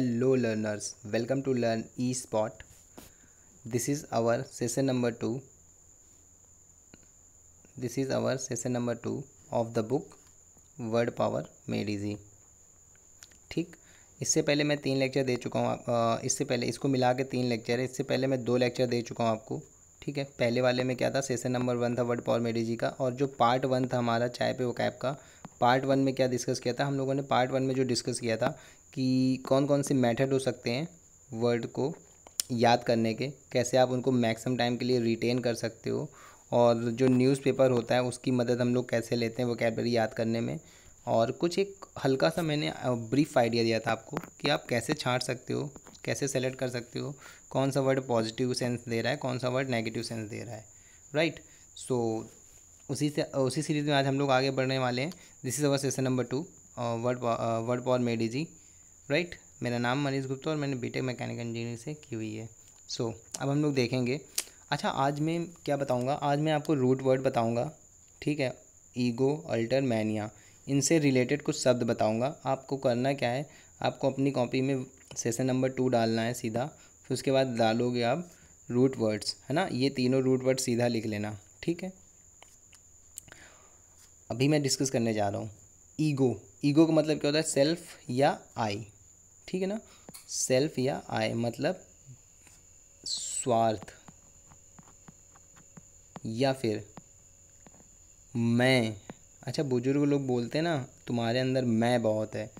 Learners welcome to learn e spot this is our session number two this is our session number two of the book word power made easy ठीक इससे पहले मैं तीन lecture दे चुका हूँ आप इससे पहले इसको मिला के तीन लेक्चर है इससे पहले मैं दो लेक्चर दे चुका हूँ आपको ठीक है पहले वाले में क्या था सेशन नंबर वन था वर्ड पावर मेडिजी का और जो पार्ट वन था हमारा चाय पे वो कैप का पार्ट वन में क्या डिस्कस किया था हम लोगों ने पार्ट वन में जो डिस्कस किया था कि कौन कौन से मेथड हो सकते हैं वर्ड को याद करने के कैसे आप उनको मैक्सिमम टाइम के लिए रिटेन कर सकते हो और जो न्यूज़पेपर होता है उसकी मदद हम लोग कैसे लेते हैं वो कैटबरी याद करने में और कुछ एक हल्का सा मैंने ब्रीफ आइडिया दिया था आपको कि आप कैसे छाँट सकते हो कैसे सेलेक्ट कर सकते हो कौन सा वर्ड पॉजिटिव सेंस दे रहा है कौन सा वर्ड नेगेटिव सेंस दे रहा है राइट right? सो so, उसी से उसी सीरीज़ में आज हम लोग आगे बढ़ने वाले हैं this is our session number two word word power made easy right right? मेरा नाम मनीष गुप्ता और मैंने बीटेक मैकेनिकल इंजीनियरिंग से की हुई है सो so, अब हम लोग देखेंगे अच्छा आज मैं क्या बताऊँगा आज मैं आपको रूट वर्ड बताऊँगा ठीक है ईगो अल्टर मैनिया इनसे रिलेटेड कुछ शब्द बताऊँगा आपको करना क्या है आपको अपनी कॉपी में सेशन नंबर टू डालना है सीधा फिर उसके बाद डालोगे आप रूट वर्ड्स है ना ये तीनों रूट वर्ड सीधा लिख लेना ठीक है अभी मैं डिस्कस करने जा रहा हूँ ईगो ईगो का मतलब क्या होता है सेल्फ या आई ठीक है ना सेल्फ या आई मतलब स्वार्थ या फिर मैं अच्छा बुजुर्ग लोग बोलते हैं ना तुम्हारे अंदर मैं बहुत है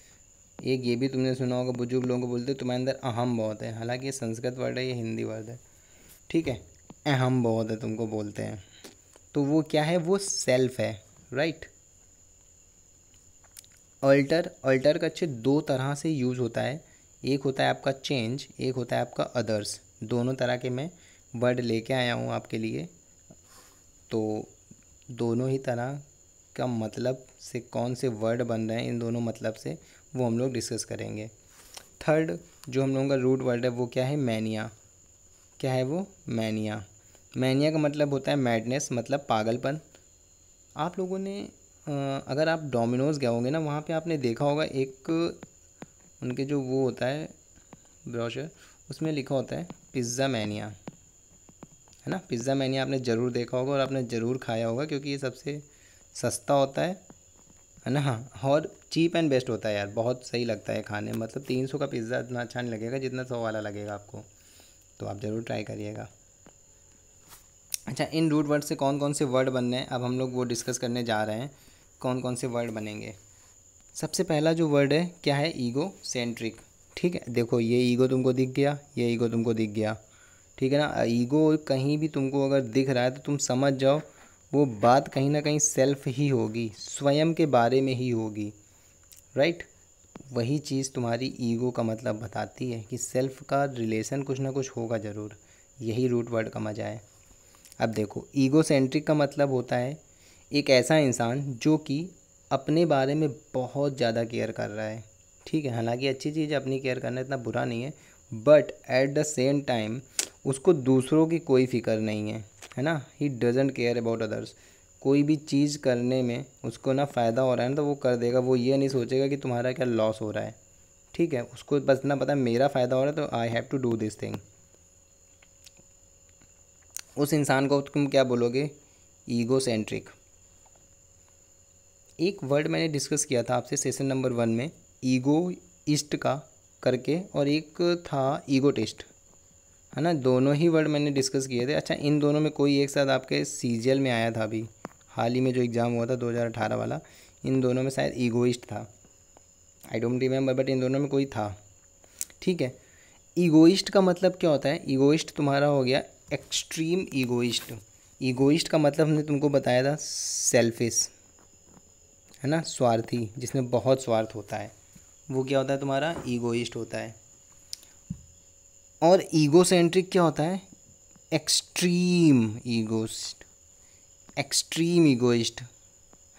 एक ये भी तुमने सुना होगा बुजुर्ग लोगों को बोलते तुम्हारे अंदर अहम बहुत है हालांकि ये संस्कृत वर्ड है ये हिंदी वर्ड है ठीक है अहम बहुत है तुमको बोलते हैं तो वो क्या है वो सेल्फ है राइट अल्टर अल्टर का अच्छे दो तरह से यूज़ होता है एक होता है आपका चेंज एक होता है आपका अदर्स दोनों तरह के मैं वर्ड लेके आया हूँ आपके लिए तो दोनों ही तरह का मतलब से कौन से वर्ड बन रहे हैं इन दोनों मतलब से वो हम लोग डिस्कस करेंगे थर्ड जो हम लोगों का रूट वर्ड है वो क्या है मैनिया क्या है वो मैनिया मैनिया का मतलब होता है मैडनेस मतलब पागलपन आप लोगों ने अगर आप डोमिनोज़ गए होंगे ना वहाँ पे आपने देखा होगा एक उनके जो वो होता है ब्रोशर उसमें लिखा होता है पिज़्ज़ा मैनिया है ना पिज़्ज़ा मैनिया आपने ज़रूर देखा होगा और आपने ज़रूर खाया होगा क्योंकि ये सबसे सस्ता होता है है ना और चीप एंड बेस्ट होता है यार बहुत सही लगता है खाने मतलब तीन सौ का पिज़्ज़ा इतना अच्छा नहीं लगेगा जितना सौ वाला लगेगा आपको तो आप ज़रूर ट्राई करिएगा अच्छा इन रूट वर्ड से कौन कौन से वर्ड बनने हैं अब हम लोग वो डिस्कस करने जा रहे हैं कौन कौन से वर्ड बनेंगे सबसे पहला जो वर्ड है क्या है ईगो सेंट्रिक ठीक है देखो ये ईगो तुमको दिख गया ये ईगो तुमको दिख गया ठीक है ना ईगो कहीं भी तुमको अगर दिख रहा है तो तुम समझ जाओ वो बात कहीं ना कहीं सेल्फ ही होगी स्वयं के बारे में ही होगी राइट वही चीज़ तुम्हारी ईगो का मतलब बताती है कि सेल्फ का रिलेशन कुछ ना कुछ होगा ज़रूर यही रूट वर्ड का मजा है अब देखो ईगो सेंट्रिक का मतलब होता है एक ऐसा इंसान जो कि अपने बारे में बहुत ज़्यादा केयर कर रहा है ठीक है हालांकि अच्छी चीज़ है अपनी केयर करना इतना बुरा नहीं है but at the same time उसको दूसरों की कोई फिक्र नहीं है है ना ही डजेंट केयर अबाउट अदर्स कोई भी चीज़ करने में उसको ना फ़ायदा हो रहा है ना तो वो कर देगा वो ये नहीं सोचेगा कि तुम्हारा क्या लॉस हो रहा है ठीक है उसको बस इतना पता मेरा फ़ायदा हो रहा है तो I have to do this thing उस इंसान को तुम क्या बोलोगे ईगो सेंट्रिक एक वर्ड मैंने डिस्कस किया था आपसे सेशन नंबर वन में ईगो इस्ट का करके और एक था ईगो टेस्ट है ना दोनों ही वर्ड मैंने डिस्कस किए थे अच्छा इन दोनों में कोई एक साथ आपके सी में आया था अभी हाल ही में जो एग्ज़ाम हुआ था 2018 वाला इन दोनों में शायद ईगोइस्ट था आई डोंट रिमेम्बर बट इन दोनों में कोई था ठीक है ईगोइस्ट का मतलब क्या होता है ईगोइस्ट तुम्हारा हो गया एक्सट्रीम ईगोइस्ट ईगोइस्ट का मतलब हमने तुमको बताया था सेल्फिश है ना स्वार्थी जिसमें बहुत स्वार्थ होता है वो क्या होता है तुम्हारा ईगोइस्ट होता है और ईगो सेंट्रिक क्या होता है एक्सट्रीम ईगोस्ट एक्सट्रीम ईगोइस्ट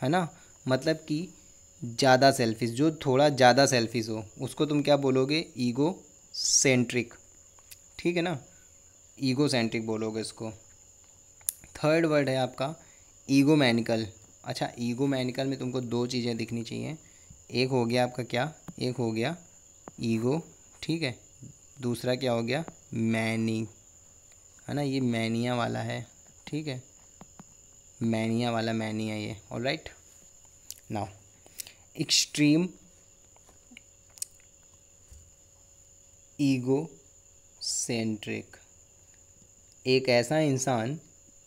है ना मतलब कि ज़्यादा सेल्फिश जो थोड़ा ज़्यादा सेल्फिश हो उसको तुम क्या बोलोगे ईगो सेंट्रिक ठीक है ना ईगो सेंट्रिक बोलोगे इसको थर्ड वर्ड है आपका ईगो मैनिकल अच्छा ईगो मैनिकल में तुमको दो चीज़ें दिखनी चाहिए एक हो गया आपका क्या एक हो गया ईगो ठीक है दूसरा क्या हो गया मैनी है ना ये मैनिया वाला है ठीक है मैनिया वाला मैनिया ये all right now extreme ego centric एक ऐसा इंसान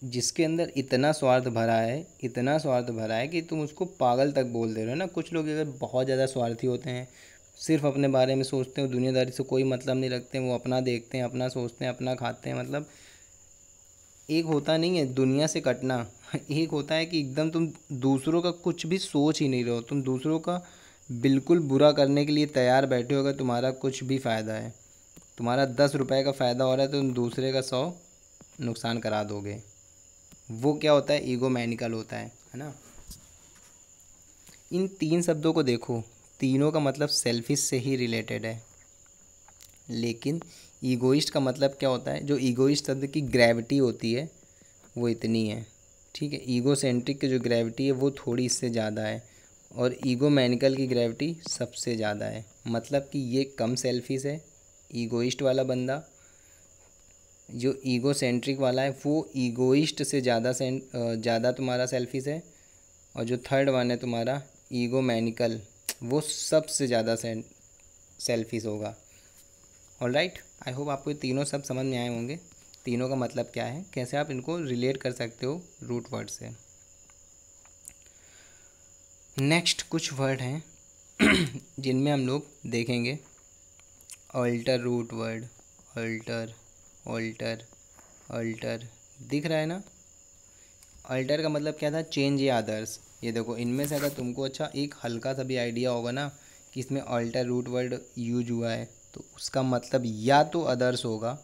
जिसके अंदर इतना स्वार्थ भरा है इतना स्वार्थ भरा है कि तुम उसको पागल तक बोल दे रहे हो ना कुछ लोग अगर बहुत ज़्यादा स्वार्थी होते हैं सिर्फ अपने बारे में सोचते हैं दुनियादारी से कोई मतलब नहीं रखते हैं वो अपना देखते हैं अपना सोचते हैं अपना खाते हैं मतलब एक होता नहीं है दुनिया से कटना एक होता है कि एकदम तुम दूसरों का कुछ भी सोच ही नहीं रहो तुम दूसरों का बिल्कुल बुरा करने के लिए तैयार बैठे हो अगर तुम्हारा कुछ भी फ़ायदा है तुम्हारा दस रुपये का फ़ायदा हो रहा है तो तुम दूसरे का सौ नुकसान करा दोगे वो क्या होता है ईगो मैनिकल होता है है ना इन तीन शब्दों को देखो तीनों का मतलब सेल्फिश से ही रिलेटेड है लेकिन ईगोइस्ट का मतलब क्या होता है जो ईगोइस्ट शब्द की ग्रेविटी होती है वो इतनी है ठीक है ईगो सेंट्रिक की जो ग्रेविटी है वो थोड़ी इससे ज़्यादा है और ईगो मैनिकल की ग्रेविटी सबसे ज़्यादा है मतलब कि ये कम सेल्फिश है ईगोइस्ट वाला बंदा जो ईगो सेंट्रिक वाला है वो ईगोइस्ट से ज़्यादा ज़्यादा तुम्हारा सेल्फिश है और जो थर्ड वन है तुम्हारा ईगो मैनिकल वो सबसे ज़्यादा सेल्फिश होगा ऑल राइट आई होप आपको तीनों सब समझ में आए होंगे तीनों का मतलब क्या है कैसे आप इनको रिलेट कर सकते हो रूट वर्ड से नेक्स्ट कुछ वर्ड हैं जिनमें हम लोग देखेंगे alter root word alter alter alter दिख रहा है ना अल्टर का मतलब क्या था चेंज या अदर्स ये देखो इनमें से अगर तुमको अच्छा एक हल्का सा भी आइडिया होगा ना कि इसमें अल्टर रूट वर्ड यूज हुआ है तो उसका मतलब या तो अदर्स होगा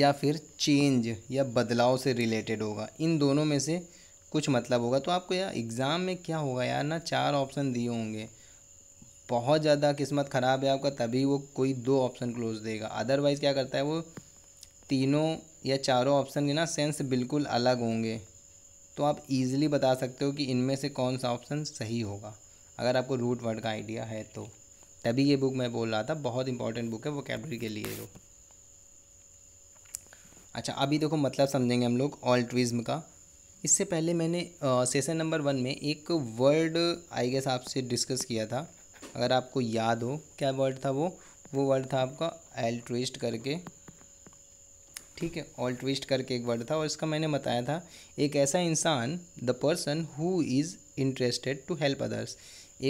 या फिर चेंज या बदलाव से रिलेटेड होगा इन दोनों में से कुछ मतलब होगा तो आपको यार एग्ज़ाम में क्या होगा यार ना चार ऑप्शन दिए होंगे बहुत ज़्यादा किस्मत ख़राब है आपका तभी वो कोई दो ऑप्शन क्लोज देगा अदरवाइज़ क्या करता है वो तीनों या चारों ऑप्शन के ना सेंस बिल्कुल अलग होंगे तो आप इजीली बता सकते हो कि इनमें से कौन सा ऑप्शन सही होगा अगर आपको रूट वर्ड का आइडिया है तो तभी ये बुक मैं बोल रहा था बहुत इंपॉर्टेंट बुक है वो कैबरी के लिए लोग अच्छा अभी देखो मतलब समझेंगे हम लोग ऑल्ट्रिज्म का इससे पहले मैंने सेशन नंबर वन में एक वर्ड आई गेस आपसे डिस्कस किया था अगर आपको याद हो क्या वर्ड था वो वो वर्ड था आपका ट्विस्ट करके ठीक है ऑल ट्विस्ट करके एक वर्ड था और इसका मैंने बताया था एक ऐसा इंसान the person who is interested to help others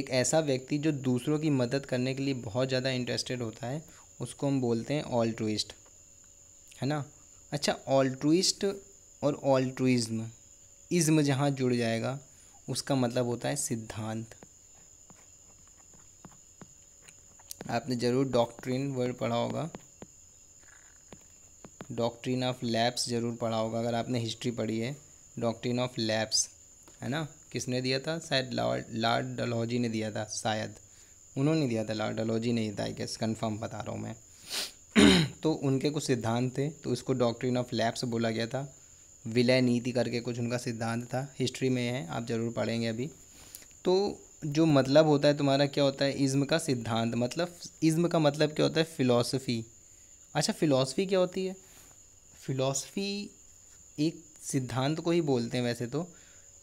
एक ऐसा व्यक्ति जो दूसरों की मदद करने के लिए बहुत ज़्यादा इंटरेस्टेड होता है उसको हम बोलते हैं ऑल ट्विस्ट है ना अच्छा ऑल ट्विस्ट और ट्विज़्म इज़्म जहाँ जुड़ जाएगा उसका मतलब होता है सिद्धांत आपने ज़रूर डॉक्ट्रिन वर्ड पढ़ा होगा डॉक्ट्रिन ऑफ लैब्स ज़रूर पढ़ा होगा अगर आपने हिस्ट्री पढ़ी है डॉक्ट्रिन ऑफ लैब्स है ना किसने दिया था शायद लॉर्ड डलहौजी ने दिया था शायद उन्होंने दिया था लॉर्ड डलहौजी ने दिया था आई कन्फर्म बता रहा हूँ मैं तो उनके कुछ सिद्धांत थे तो उसको डॉक्ट्रिन ऑफ लैब्स बोला गया था विलय नीति करके कुछ उनका सिद्धांत था हिस्ट्री में है आप ज़रूर पढ़ेंगे अभी तो जो मतलब होता है तुम्हारा क्या होता है इज़्म का सिद्धांत मतलब इज़्म का मतलब क्या होता है फ़िलासफ़ी अच्छा फ़िलासफ़ी क्या होती है फ़िलासफ़ी एक सिद्धांत को ही बोलते हैं वैसे तो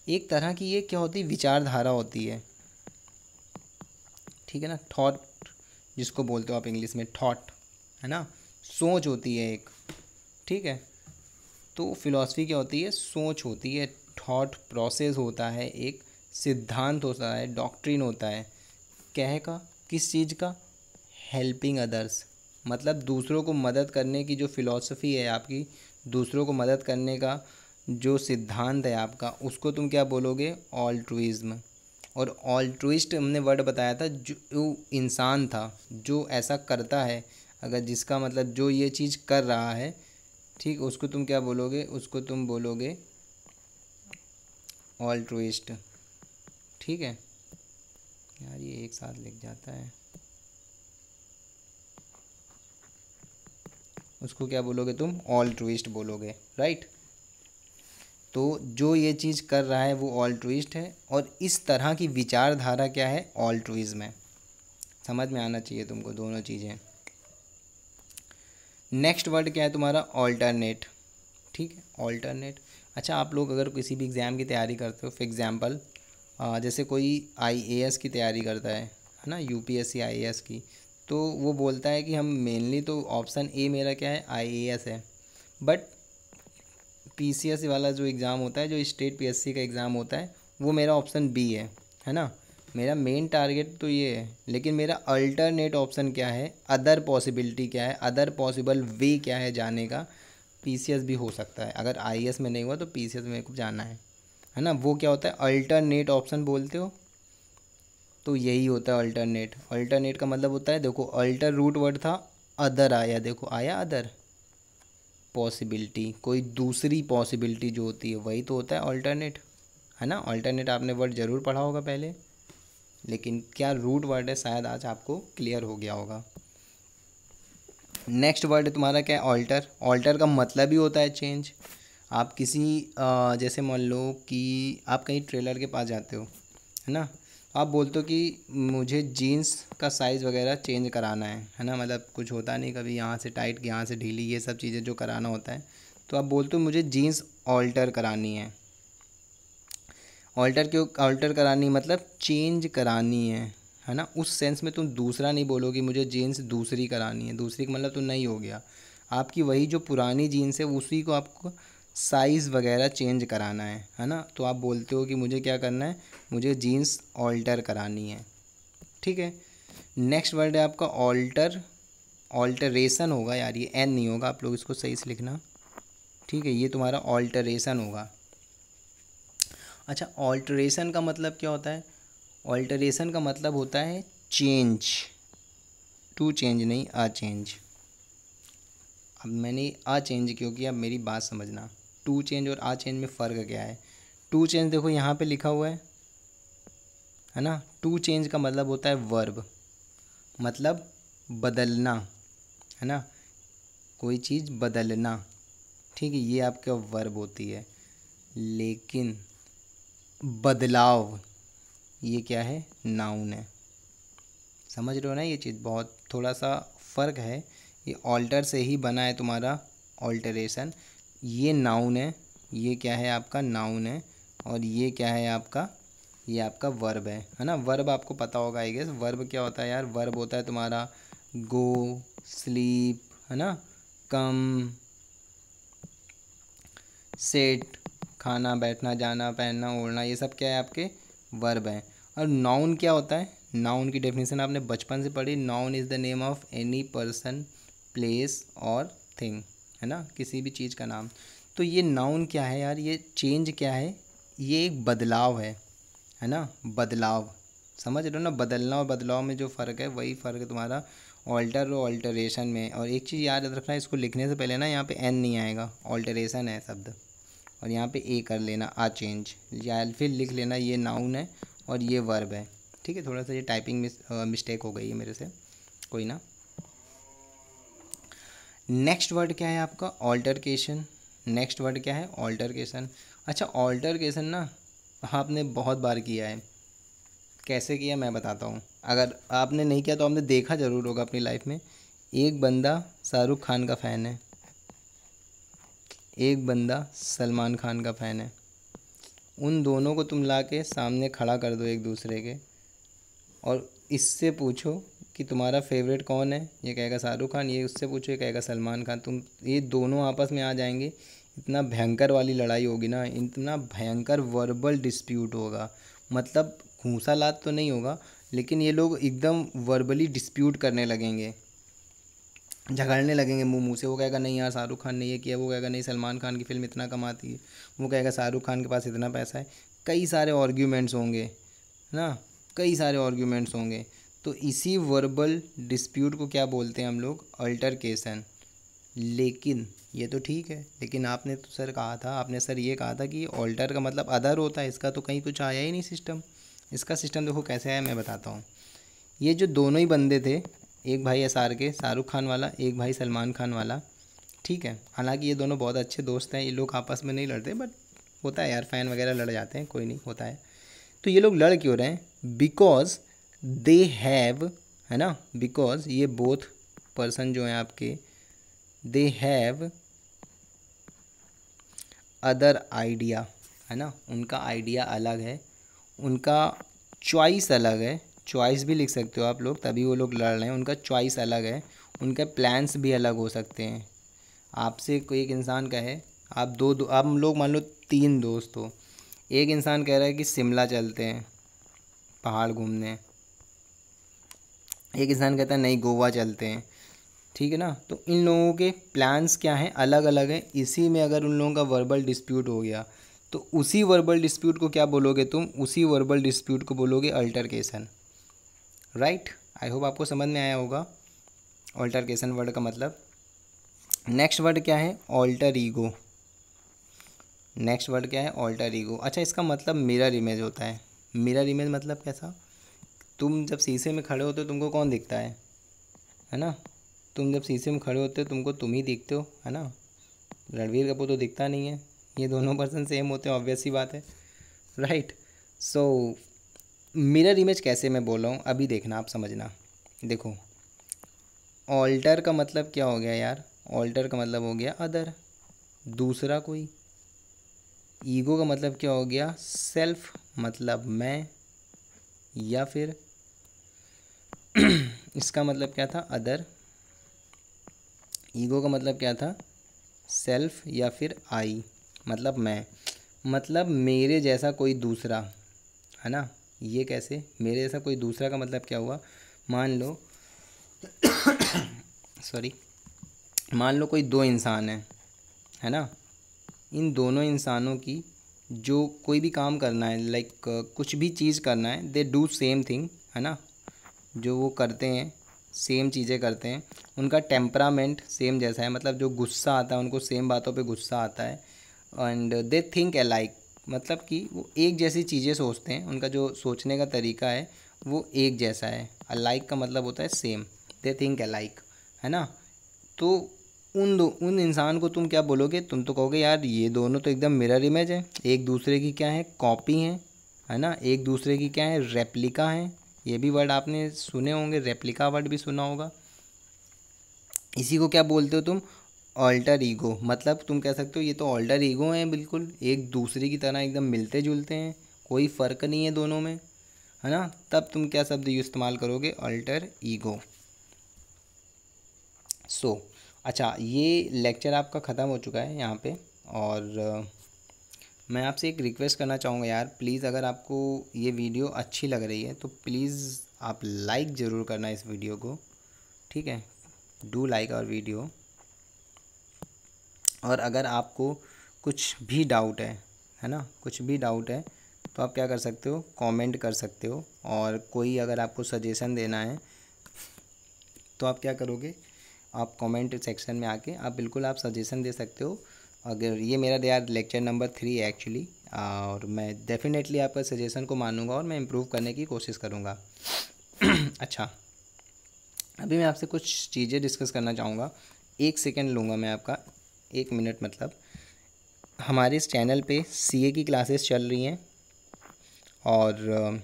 एक तरह की ये क्या होती है विचारधारा होती है ठीक है ना थॉट जिसको बोलते हो आप इंग्लिश में थॉट है ना सोच होती है एक ठीक है तो फिलॉसफी क्या होती है सोच होती है थॉट प्रोसेस होता है एक सिद्धांत होता है डॉक्ट्रिन होता है कह का किस चीज़ का हेल्पिंग अदर्स मतलब दूसरों को मदद करने की जो फ़िलॉसफ़ी है आपकी दूसरों को मदद करने का जो सिद्धांत है आपका उसको तुम क्या बोलोगे ऑल्ट्रुइज़्म और ऑल्ट्रुइस्ट हमने वर्ड बताया था जो इंसान था जो ऐसा करता है अगर जिसका मतलब जो ये चीज़ कर रहा है ठीक उसको तुम क्या बोलोगे उसको तुम बोलोगे ऑल्ट्रुइस्ट ठीक है यार ये एक साथ लिख जाता है उसको क्या बोलोगे तुम ऑल ट्विस्ट बोलोगे राइट तो जो ये चीज़ कर रहा है वो ऑल ट्विस्ट है और इस तरह की विचारधारा क्या है ऑल ट्विज़्म है समझ में आना चाहिए तुमको दोनों चीज़ें नेक्स्ट वर्ड क्या है तुम्हारा ऑल्टरनेट ठीक है ऑल्टरनेट अच्छा आप लोग अगर किसी भी एग्ज़ाम की तैयारी करते हो फॉर एग्ज़ाम्पल जैसे कोई आईएएस की तैयारी करता है है ना यूपीएससी आईएएस की तो वो बोलता है कि हम मेनली तो ऑप्शन ए मेरा क्या है आईएएस है बट एस वाला जो एग्ज़ाम होता है जो स्टेट पीएससी का एग्ज़ाम होता है वो मेरा ऑप्शन बी है है ना मेरा मेन टारगेट तो ये है लेकिन मेरा अल्टरनेट ऑप्शन क्या है अदर पॉसिबिलिटी क्या है अदर पॉसिबल वे क्या है जाने का एस भी हो सकता है अगर एस में नहीं हुआ तो पी में को जाना है है ना वो क्या होता है अल्टरनेट ऑप्शन बोलते हो तो यही होता है अल्टरनेट अल्टरनेट का मतलब होता है देखो अल्टर रूट वर्ड था अदर आया देखो आया अदर पॉसिबिलिटी कोई दूसरी पॉसिबिलिटी जो होती है वही तो होता है अल्टरनेट है ना अल्टरनेट आपने वर्ड ज़रूर पढ़ा होगा पहले लेकिन क्या रूट वर्ड है शायद आज आपको क्लियर हो गया होगा नेक्स्ट वर्ड तुम्हारा क्या है ऑल्टर ऑल्टर का मतलब ही होता है चेंज आप किसी जैसे मान लो कि आप कहीं ट्रेलर के पास जाते हो है ना आप बोलते हो कि मुझे जीन्स का साइज़ वगैरह चेंज कराना है है ना मतलब कुछ होता नहीं कभी यहाँ से टाइट यहाँ से ढीली ये सब चीज़ें जो कराना होता है तो आप बोलते हो मुझे जीन्स ऑल्टर करानी है ऑल्टर क्यों ऑल्टर करानी मतलब चेंज करानी है है ना उस सेंस में तुम दूसरा नहीं बोलोगे मुझे जीन्स दूसरी करानी है दूसरी का मतलब तो नहीं हो गया आपकी वही जो पुरानी जीन्स है उसी को आपको साइज़ वगैरह चेंज कराना है है ना तो आप बोलते हो कि मुझे क्या करना है मुझे जीन्स ऑल्टर करानी है ठीक है नेक्स्ट वर्ड है आपका ऑल्टर ऑल्टरेशन होगा यार ये एन नहीं होगा आप लोग इसको सही से लिखना ठीक है ये तुम्हारा ऑल्टरेशन होगा अच्छा ऑल्टरेशन का मतलब क्या होता है ऑल्टरेशन का मतलब होता है चेंज टू चेंज नहीं आ चेंज अब मैंने आ चेंज क्यों किया मेरी बात समझना टू चेंज और आ चेंज में फ़र्क क्या है टू चेंज देखो यहाँ पे लिखा हुआ है है ना टू चेंज का मतलब होता है वर्ब मतलब बदलना है ना कोई चीज़ बदलना ठीक है ये आपका वर्ब होती है लेकिन बदलाव ये क्या है नाउन है समझ रहे हो ना ये चीज़ बहुत थोड़ा सा फ़र्क है ये ऑल्टर से ही बना है तुम्हारा ऑल्टरेशन ये नाउन है ये क्या है आपका नाउन है और ये क्या है आपका ये आपका वर्ब है है ना वर्ब आपको पता होगा आई गेस वर्ब क्या होता है यार वर्ब होता है तुम्हारा गो स्लीप है ना कम सेट खाना बैठना जाना पहनना ओढ़ना ये सब क्या है आपके वर्ब हैं और नाउन क्या होता है नाउन की डेफिनेशन आपने बचपन से पढ़ी noun is the name of any person place और थिंग है ना किसी भी चीज़ का नाम तो ये नाउन क्या है यार ये चेंज क्या है ये एक बदलाव है है ना बदलाव समझ रहे हो ना बदलना और बदलाव में जो फ़र्क है वही फ़र्क तुम्हारा ऑल्टर और ऑल्टरेशन में और एक चीज़ याद रखना इसको लिखने से पहले ना यहाँ पे एन नहीं आएगा ऑल्टरेशन है शब्द और यहाँ पे ए कर लेना आ चेंज या फिर लिख लेना ये नाउन है और ये वर्ब है ठीक है थोड़ा सा ये टाइपिंग मिस, मिस्टेक हो गई है मेरे से कोई ना नेक्स्ट वर्ड क्या है आपका ऑल्टरकेशन नेक्स्ट वर्ड क्या है ऑल्टरकेशन अच्छा ऑल्टरकेशन ना आपने बहुत बार किया है कैसे किया मैं बताता हूँ अगर आपने नहीं किया तो आपने देखा ज़रूर होगा अपनी लाइफ में एक बंदा शाहरुख खान का फ़ैन है एक बंदा सलमान खान का फ़ैन है उन दोनों को तुम ला के सामने खड़ा कर दो एक दूसरे के और इससे पूछो कि तुम्हारा फेवरेट कौन है ये कहेगा शाहरुख खान ये उससे पूछो ये कहेगा सलमान खान तुम ये दोनों आपस में आ जाएंगे इतना भयंकर वाली लड़ाई होगी ना इतना भयंकर वर्बल डिस्प्यूट होगा मतलब घूसा लात तो नहीं होगा लेकिन ये लोग एकदम वर्बली डिस्प्यूट करने लगेंगे झगड़ने लगेंगे मुँह मुँह से वो कहेगा नहीं यार शाहरुख खान ने ये किया वो कहेगा नहीं सलमान खान की फ़िल्म इतना कमाती है वो कहेगा शाहरुख खान के पास इतना पैसा है कई सारे आर्ग्यूमेंट्स होंगे ना कई सारे आर्ग्यूमेंट्स होंगे तो इसी वर्बल डिस्प्यूट को क्या बोलते हैं हम लोग अल्टरकेशन लेकिन ये तो ठीक है लेकिन आपने तो सर कहा था आपने सर ये कहा था कि ऑल्टर का मतलब अदर होता है इसका तो कहीं कुछ आया ही नहीं सिस्टम इसका सिस्टम देखो कैसे आया मैं बताता हूँ ये जो दोनों ही बंदे थे एक भाई एस आर के शाहरुख खान वाला एक भाई सलमान खान वाला ठीक है हालांकि ये दोनों बहुत अच्छे दोस्त हैं ये लोग आपस में नहीं लड़ते बट होता है यार फैन वगैरह लड़ जाते हैं कोई नहीं होता है तो ये लोग लड़ क्यों रहे हैं बिकॉज दे हैव है ना बिकॉज ये बोथ पर्सन जो हैं आपके दे हैव अदर आइडिया है ना उनका आइडिया अलग है उनका चॉइस अलग है चॉइस भी लिख सकते हो आप लोग तभी वो लोग लड़ रहे हैं उनका चॉइस अलग है उनके प्लान्स भी अलग हो सकते हैं आपसे कोई एक इंसान कहे आप दो दो आप लोग मान लो तीन दोस्त हो एक इंसान कह रहा है कि शिमला चलते हैं पहाड़ घूमने एक इंसान कहता है नहीं गोवा चलते हैं ठीक है ना तो इन लोगों के प्लान्स क्या हैं अलग अलग हैं इसी में अगर उन लोगों का वर्बल डिस्प्यूट हो गया तो उसी वर्बल डिस्प्यूट को क्या बोलोगे तुम उसी वर्बल डिस्प्यूट को बोलोगे अल्टरकेसन राइट आई होप आपको समझ में आया होगा अल्टरकेशन वर्ड का मतलब नेक्स्ट वर्ड क्या है ऑल्टर ईगो नेक्स्ट वर्ड क्या है ऑल्टर ईगो अच्छा इसका मतलब मिरर इमेज होता है मिरर इमेज मतलब कैसा तुम जब शीशे में खड़े होते हो तुमको कौन दिखता है है ना तुम जब शीशे में खड़े होते हो तुमको तुम ही दिखते हो है ना रणवीर कपूर तो दिखता नहीं है ये दोनों पर्सन सेम होते हैं ऑब्वियस ही बात है राइट सो मिरर इमेज कैसे मैं बोल रहा हूँ अभी देखना आप समझना देखो ऑल्टर का मतलब क्या हो गया यार ऑल्टर का मतलब हो गया अदर दूसरा कोई ईगो का मतलब क्या हो गया सेल्फ मतलब मैं या फिर इसका मतलब क्या था अदर ईगो का मतलब क्या था सेल्फ या फिर आई मतलब मैं मतलब मेरे जैसा कोई दूसरा है ना ये कैसे मेरे जैसा कोई दूसरा का मतलब क्या हुआ मान लो सॉरी मान लो कोई दो इंसान है है ना इन दोनों इंसानों की जो कोई भी काम करना है लाइक कुछ भी चीज़ करना है दे डू सेम थिंग है ना जो वो करते हैं सेम चीज़ें करते हैं उनका टेम्परामेंट सेम जैसा है मतलब जो गुस्सा आता है उनको सेम बातों पे गुस्सा आता है and they think a like मतलब कि वो एक जैसी चीज़ें सोचते हैं उनका जो सोचने का तरीका है वो एक जैसा है अलाइक का मतलब होता है same they think a like है ना तो उन दो उन इंसान को तुम क्या बोलोगे तुम तो कहोगे यार ये दोनों तो एकदम मिरर इमेज है एक दूसरे की क्या है कॉपी हैं है ना एक दूसरे की क्या है रेप्लिका हैं ये भी वर्ड आपने सुने होंगे रेप्लिका वर्ड भी सुना होगा इसी को क्या बोलते हो तुम ऑल्टर ईगो मतलब तुम कह सकते हो ये तो ऑल्टर ईगो हैं बिल्कुल एक दूसरे की तरह एकदम मिलते जुलते हैं कोई फ़र्क नहीं है दोनों में है ना तब तुम क्या शब्द यू इस्तेमाल करोगे अल्टर ईगो सो अच्छा ये लेक्चर आपका ख़त्म हो चुका है यहाँ पे और मैं आपसे एक रिक्वेस्ट करना चाहूँगा यार प्लीज़ अगर आपको ये वीडियो अच्छी लग रही है तो प्लीज़ आप लाइक ज़रूर करना इस वीडियो को ठीक है डू लाइक आवर वीडियो और अगर आपको कुछ भी डाउट है है ना कुछ भी डाउट है तो आप क्या कर सकते हो कमेंट कर सकते हो और कोई अगर आपको सजेशन देना है तो आप क्या करोगे आप कमेंट सेक्शन में आके आप बिल्कुल आप सजेशन दे सकते हो अगर ये मेरा यार लेक्चर नंबर थ्री है एक्चुअली और मैं डेफिनेटली आपका सजेशन को मानूंगा और मैं इम्प्रूव करने की कोशिश करूँगा अच्छा अभी मैं आपसे कुछ चीज़ें डिस्कस करना चाहूँगा एक सेकेंड लूँगा मैं आपका एक मिनट मतलब हमारे इस चैनल पे सीए की क्लासेस चल रही हैं और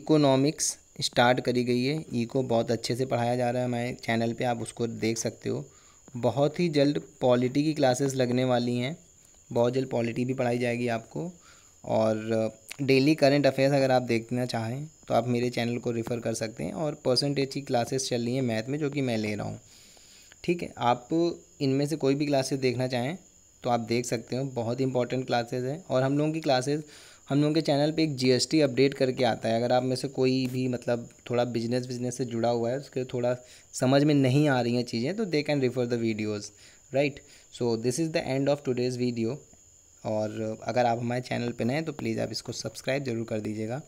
इकोनॉमिक्स स्टार्ट करी गई है ईको e बहुत अच्छे से पढ़ाया जा रहा है हमारे चैनल पे आप उसको देख सकते हो बहुत ही जल्द पॉलिटी की क्लासेस लगने वाली हैं बहुत जल्द पॉलिटी भी पढ़ाई जाएगी आपको और डेली करंट अफेयर्स अगर आप देखना चाहें तो आप मेरे चैनल को रेफ़र कर सकते हैं और परसेंटेज की क्लासेस चल रही हैं मैथ में जो कि मैं ले रहा हूँ ठीक है आप इनमें से कोई भी क्लासेस देखना चाहें तो आप देख सकते हो बहुत इंपॉर्टेंट क्लासेस हैं और हम लोगों की क्लासेस हम लोगों के चैनल पे एक जीएसटी अपडेट करके आता है अगर आप में से कोई भी मतलब थोड़ा बिजनेस बिजनेस से जुड़ा हुआ है उसके थोड़ा समझ में नहीं आ रही हैं चीज़ें तो they can refer the videos right so this is the end of today's video और अगर आप हमारे चैनल पर नए हैं तो प्लीज़ आप इसको सब्सक्राइब ज़रूर कर दीजिएगा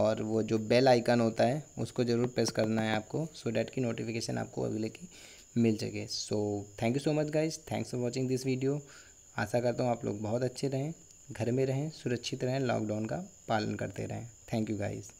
और वो जो बेल आइकन होता है उसको ज़रूर प्रेस करना है आपको सो so डैट की नोटिफिकेशन आपको अगले की मिल सके so thank you so much guys thanks for watching this video आशा करता हूँ आप लोग बहुत अच्छे रहें घर में रहें सुरक्षित रहें लॉकडाउन का पालन करते रहें थैंक यू गाइस